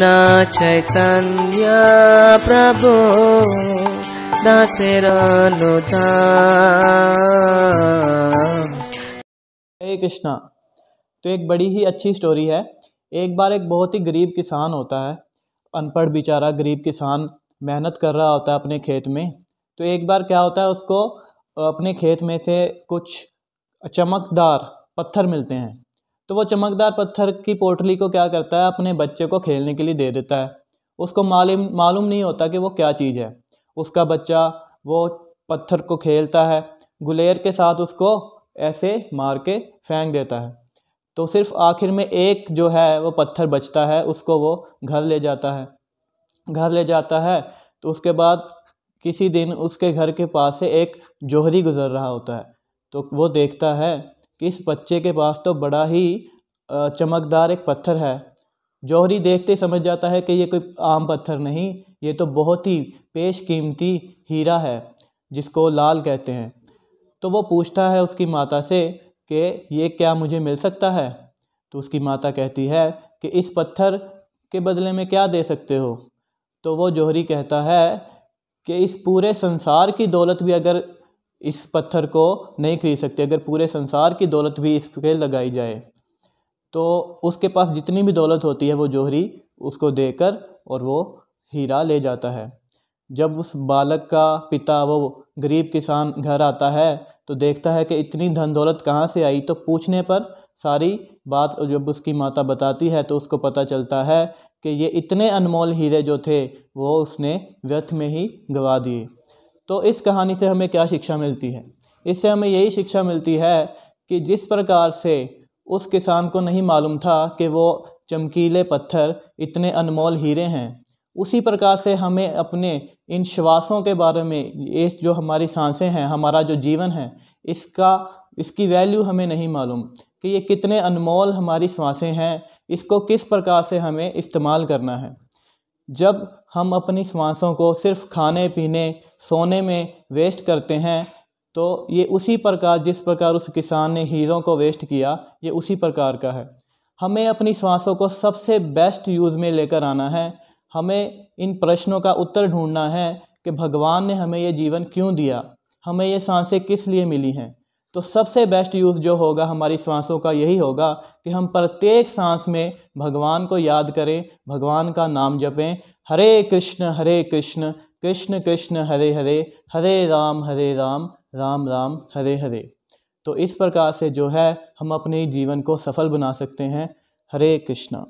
कृष्ण चैतन्य प्रभु हे कृष्णा तो एक बड़ी ही अच्छी स्टोरी है एक बार एक बहुत ही गरीब किसान होता है अनपढ़ बेचारा गरीब किसान मेहनत कर रहा होता है अपने खेत में तो एक बार क्या होता है उसको अपने खेत में से कुछ चमकदार पत्थर मिलते हैं तो वो चमकदार पत्थर की पोटली को क्या करता है अपने बच्चे को खेलने के लिए दे देता है उसको मालूम मालूम नहीं होता कि वो क्या चीज़ है उसका बच्चा वो पत्थर को खेलता है गुलेर के साथ उसको ऐसे मार के फेंक देता है तो सिर्फ आखिर में एक जो है वो पत्थर बचता है उसको वो घर ले जाता है घर ले जाता है तो उसके बाद किसी दिन उसके घर के पास से एक जोहरी गुज़र रहा होता है तो वो देखता है कि इस बच्चे के पास तो बड़ा ही चमकदार एक पत्थर है जौहरी देखते ही समझ जाता है कि ये कोई आम पत्थर नहीं ये तो बहुत ही पेश कीमती हीरा है जिसको लाल कहते हैं तो वो पूछता है उसकी माता से कि ये क्या मुझे मिल सकता है तो उसकी माता कहती है कि इस पत्थर के बदले में क्या दे सकते हो तो वो जौहरी कहता है कि इस पूरे संसार की दौलत भी अगर इस पत्थर को नहीं खरीद सकते अगर पूरे संसार की दौलत भी इस पर लगाई जाए तो उसके पास जितनी भी दौलत होती है वो जोहरी उसको देकर और वो हीरा ले जाता है जब उस बालक का पिता वो गरीब किसान घर आता है तो देखता है कि इतनी धन दौलत कहाँ से आई तो पूछने पर सारी बात जब उसकी माता बताती है तो उसको पता चलता है कि ये इतने अनमोल हीरे जो थे वो उसने व्यर्थ में ही गवा दिए तो इस कहानी से हमें क्या शिक्षा मिलती है इससे हमें यही शिक्षा मिलती है कि जिस प्रकार से उस किसान को नहीं मालूम था कि वो चमकीले पत्थर इतने अनमोल हीरे हैं उसी प्रकार से हमें अपने इन श्वासों के बारे में ये जो हमारी सांसें हैं हमारा जो जीवन है इसका इसकी वैल्यू हमें नहीं मालूम कि ये कितने अनमोल हमारी सांसें हैं इसको किस प्रकार से हमें इस्तेमाल करना है जब हम अपनी श्वासों को सिर्फ खाने पीने सोने में वेस्ट करते हैं तो ये उसी प्रकार जिस प्रकार उस किसान ने हीरों को वेस्ट किया ये उसी प्रकार का है हमें अपनी श्वासों को सबसे बेस्ट यूज़ में लेकर आना है हमें इन प्रश्नों का उत्तर ढूंढना है कि भगवान ने हमें ये जीवन क्यों दिया हमें ये सांसें किस लिए मिली हैं तो सबसे बेस्ट यूज़ जो होगा हमारी सांसों का यही होगा कि हम प्रत्येक सांस में भगवान को याद करें भगवान का नाम जपें हरे कृष्ण हरे कृष्ण कृष्ण कृष्ण हरे हरे हरे राम हरे राम राम राम हरे हरे तो इस प्रकार से जो है हम अपने जीवन को सफल बना सकते हैं हरे कृष्णा